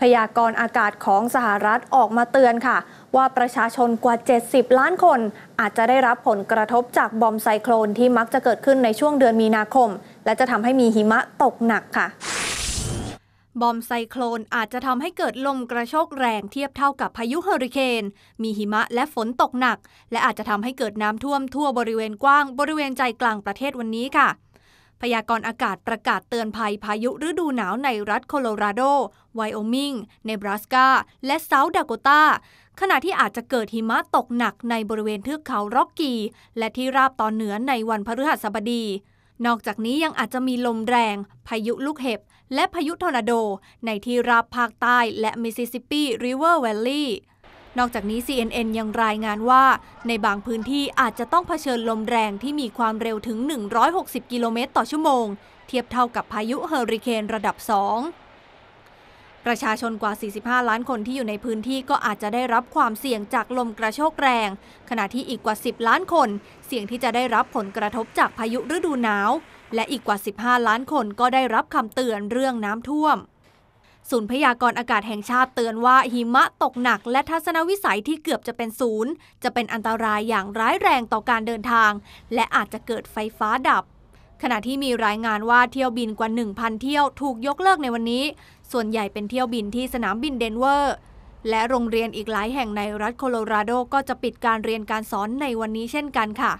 พยากรณ์อากาศของสหรัฐออกมาเตือนค่ะ ว่าประชาชนกว่า 70 ล้านคน อาจจะได้รับผลกระทบจากบอมไซโคลนที่มักจะเกิดขึ้นในช่วงเดือนมีนาคม และจะทำให้มีหิมะตกหนักค่ะ บอมไซโคลนอาจจะทำให้เกิดลมกระโชกแรงเทียบเท่ากับพายุเฮอริเคนมีหิมะและฝนตกหนัก และอาจจะทำให้เกิดน้ำท่วมทั่วบริเวณกว้างบริเวณใจกลางประเทศวันนี้ค่ะพยากรณ์อากาศประกาศเตือนภัยพายุฤดูหนาวในรัฐโคโลราโด ไวโอมิง เนบราสกา และเซาท์ดากตาขณะที่อาจจะเกิดหิมะตกหนักในบริเวณเทือกเขาร็อกกี้และที่ราบตอนเหนือในวันพฤหัสบดี นอกจากนี้ยังอาจจะมีลมแรง พายุลูกเห็บ และพายุทอร์นาโด ในที่ราบภาคใต้ และมิสซิสซิปปีริเวอร์เวลลี่นอกจากนี้ CNN ยังรายงานว่าในบางพื้นที่อาจจะต้องเผชิญลมแรงที่มีความเร็วถึง 160 กิโลเมตรต่อชั่วโมง เทียบเท่ากับพายุเฮอริเคนระดับ 2 ประชาชนกว่า 45 ล้านคนที่อยู่ในพื้นที่ก็อาจจะได้รับความเสี่ยงจากลมกระโชกแรง ขณะที่อีกกว่า 10 ล้านคน เสี่ยงที่จะได้รับผลกระทบจากพายุฤดูหนาว และอีกกว่า 15 ล้านคนก็ได้รับคำเตือนเรื่องน้ำท่วมศูนย์พยากรณ์อากาศแห่งชาติเตือนว่าหิมะตกหนักและทัศนวิสัยที่เกือบจะเป็นศูนย์ จะเป็นอันตรายอย่างร้ายแรงต่อการเดินทาง และอาจจะเกิดไฟฟ้าดับ ขณะที่มีรายงานว่าเที่ยวบินกว่า 1,000 เที่ยวถูกยกเลิกในวันนี้ ส่วนใหญ่เป็นเที่ยวบินที่สนามบินเดนเวอร์ และโรงเรียนอีกหลายแห่งในรัฐโคโลราโดก็จะปิดการเรียนการสอนในวันนี้เช่นกันค่ะ